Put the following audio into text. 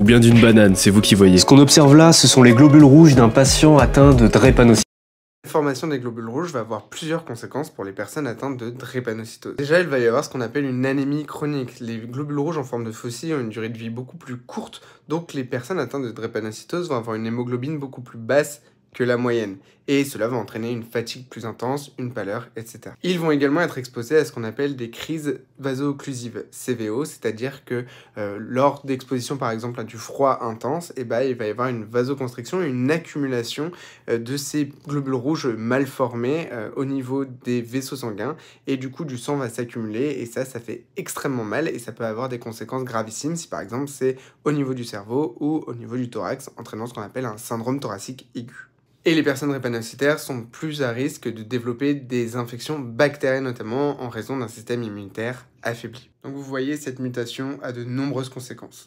Ou bien d'une banane, c'est vous qui voyez. Ce qu'on observe là, ce sont les globules rouges d'un patient atteint de drépanocytose. La formation des globules rouges va avoir plusieurs conséquences pour les personnes atteintes de drépanocytose. Déjà, il va y avoir ce qu'on appelle une anémie chronique. Les globules rouges en forme de faucille ont une durée de vie beaucoup plus courte, donc les personnes atteintes de drépanocytose vont avoir une hémoglobine beaucoup plus basse que la moyenne. Et cela va entraîner une fatigue plus intense, une pâleur, etc. Ils vont également être exposés à ce qu'on appelle des crises vaso-occlusives, CVO, c'est-à-dire que euh, lors d'exposition par exemple à du froid intense, eh ben, il va y avoir une vasoconstriction une accumulation euh, de ces globules rouges mal formés euh, au niveau des vaisseaux sanguins et du coup du sang va s'accumuler et ça, ça fait extrêmement mal et ça peut avoir des conséquences gravissimes si par exemple c'est au niveau du cerveau ou au niveau du thorax entraînant ce qu'on appelle un syndrome thoracique aigu. Et les personnes répanocytaires sont plus à risque de développer des infections bactériennes notamment en raison d'un système immunitaire affaibli. Donc vous voyez, cette mutation a de nombreuses conséquences.